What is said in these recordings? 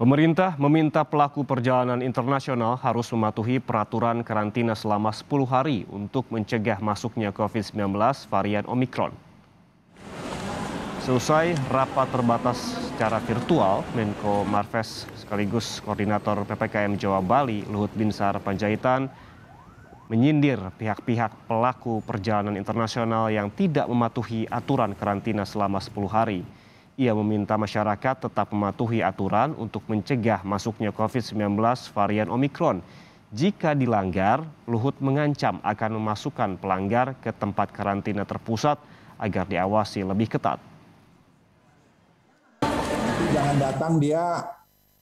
Pemerintah meminta pelaku perjalanan internasional harus mematuhi peraturan karantina selama 10 hari untuk mencegah masuknya COVID-19 varian Omikron. Selesai rapat terbatas secara virtual, Menko Marves sekaligus koordinator PPKM Jawa Bali Luhut Binsar Panjaitan menyindir pihak-pihak pelaku perjalanan internasional yang tidak mematuhi aturan karantina selama 10 hari. Ia meminta masyarakat tetap mematuhi aturan untuk mencegah masuknya COVID-19 varian Omikron. Jika dilanggar, Luhut mengancam akan memasukkan pelanggar ke tempat karantina terpusat agar diawasi lebih ketat. Jangan datang dia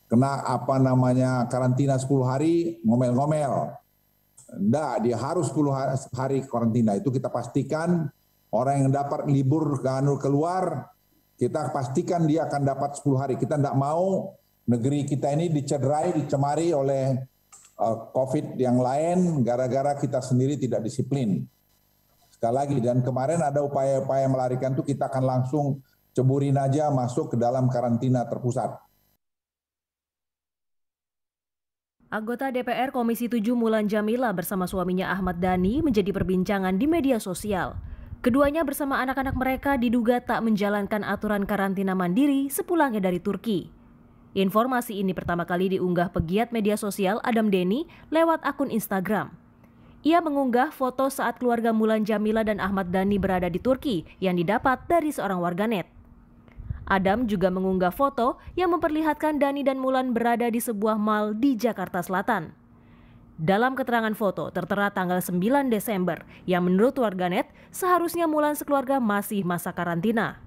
kena apa namanya karantina 10 hari ngomel-ngomel. Enggak, dia harus 10 hari karantina. Itu kita pastikan orang yang dapat libur anu, keluar kita pastikan dia akan dapat 10 hari. Kita tidak mau negeri kita ini dicederai, dicemari oleh uh, COVID yang lain gara-gara kita sendiri tidak disiplin. Sekali lagi, dan kemarin ada upaya-upaya melarikan itu kita akan langsung ceburin aja masuk ke dalam karantina terpusat. Anggota DPR Komisi 7 Mulan Jamila bersama suaminya Ahmad Dhani menjadi perbincangan di media sosial. Keduanya bersama anak-anak mereka diduga tak menjalankan aturan karantina mandiri sepulangnya dari Turki. Informasi ini pertama kali diunggah pegiat media sosial Adam Denny lewat akun Instagram. Ia mengunggah foto saat keluarga Mulan Jamila dan Ahmad Dani berada di Turki yang didapat dari seorang warganet. Adam juga mengunggah foto yang memperlihatkan Dani dan Mulan berada di sebuah mal di Jakarta Selatan. Dalam keterangan foto tertera tanggal 9 Desember yang menurut warganet seharusnya Mulan sekeluarga masih masa karantina.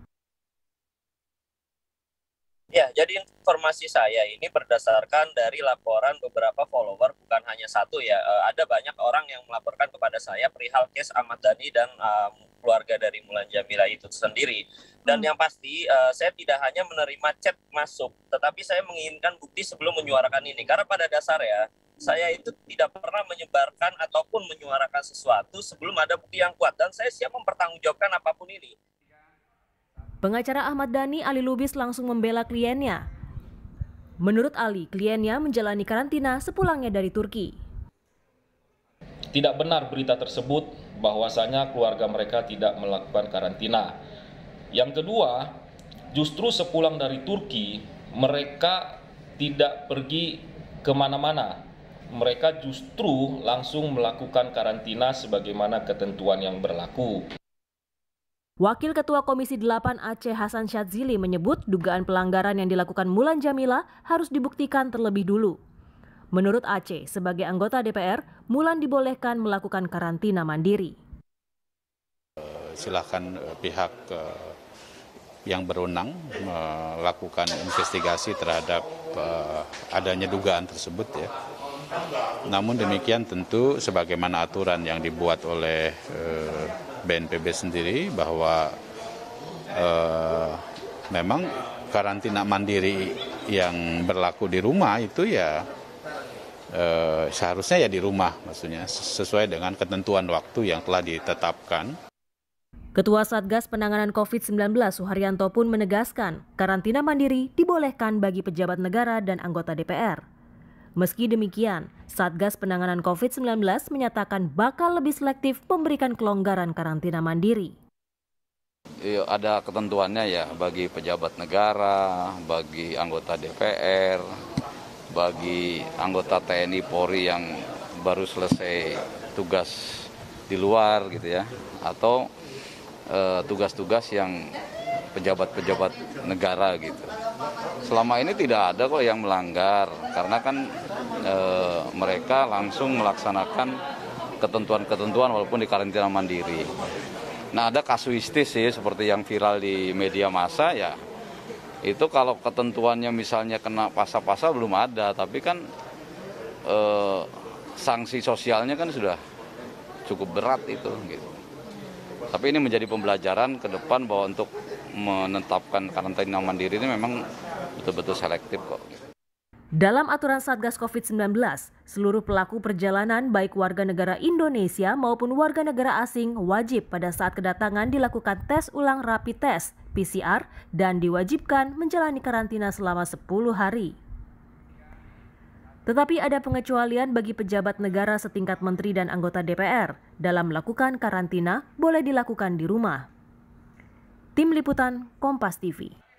Ya, jadi informasi saya ini berdasarkan dari laporan beberapa follower, bukan hanya satu ya. Eh, ada banyak orang yang melaporkan kepada saya perihal kes Ahmad Dhani dan um, keluarga dari Mulan Jamila itu sendiri. Dan hmm. yang pasti, uh, saya tidak hanya menerima chat masuk, tetapi saya menginginkan bukti sebelum menyuarakan ini. Karena pada dasarnya, saya itu tidak pernah menyebarkan ataupun menyuarakan sesuatu sebelum ada bukti yang kuat dan saya siap mempertanggungjawabkan apapun ini. Pengacara Ahmad Dhani Ali Lubis langsung membela kliennya. Menurut Ali, kliennya menjalani karantina sepulangnya dari Turki. Tidak benar berita tersebut bahwasanya keluarga mereka tidak melakukan karantina. Yang kedua, justru sepulang dari Turki, mereka tidak pergi kemana-mana mereka justru langsung melakukan karantina sebagaimana ketentuan yang berlaku. Wakil Ketua Komisi 8 Aceh Hasan Syadzili menyebut dugaan pelanggaran yang dilakukan Mulan Jamila harus dibuktikan terlebih dulu. Menurut Aceh, sebagai anggota DPR, Mulan dibolehkan melakukan karantina mandiri. Eh, Silahkan eh, pihak eh, yang berwenang melakukan investigasi terhadap adanya dugaan tersebut ya namun demikian tentu sebagaimana aturan yang dibuat oleh BNPB eh, sendiri bahwa eh, memang karantina mandiri yang berlaku di rumah itu ya eh, seharusnya ya di rumah maksudnya sesuai dengan ketentuan waktu yang telah ditetapkan. Ketua Satgas Penanganan COVID-19 Suharyanto pun menegaskan karantina mandiri dibolehkan bagi pejabat negara dan anggota DPR. Meski demikian, Satgas Penanganan COVID-19 menyatakan bakal lebih selektif memberikan kelonggaran karantina mandiri. Iya, ada ketentuannya ya bagi pejabat negara, bagi anggota DPR, bagi anggota TNI Polri yang baru selesai tugas di luar gitu ya, atau eh, tugas-tugas eh, yang pejabat-pejabat negara gitu. Selama ini tidak ada kok yang melanggar karena kan e, mereka langsung melaksanakan ketentuan-ketentuan walaupun di karantina mandiri. Nah ada kasuistis sih seperti yang viral di media massa ya itu kalau ketentuannya misalnya kena pasal-pasal belum ada tapi kan e, sanksi sosialnya kan sudah cukup berat itu gitu. Tapi ini menjadi pembelajaran ke depan bahwa untuk menetapkan karantina mandiri ini memang betul-betul selektif kok. Dalam aturan Satgas COVID-19, seluruh pelaku perjalanan baik warga negara Indonesia maupun warga negara asing wajib pada saat kedatangan dilakukan tes ulang rapid test PCR dan diwajibkan menjalani karantina selama 10 hari. Tetapi ada pengecualian bagi pejabat negara setingkat menteri dan anggota DPR dalam melakukan karantina boleh dilakukan di rumah. Tim Liputan Kompas TV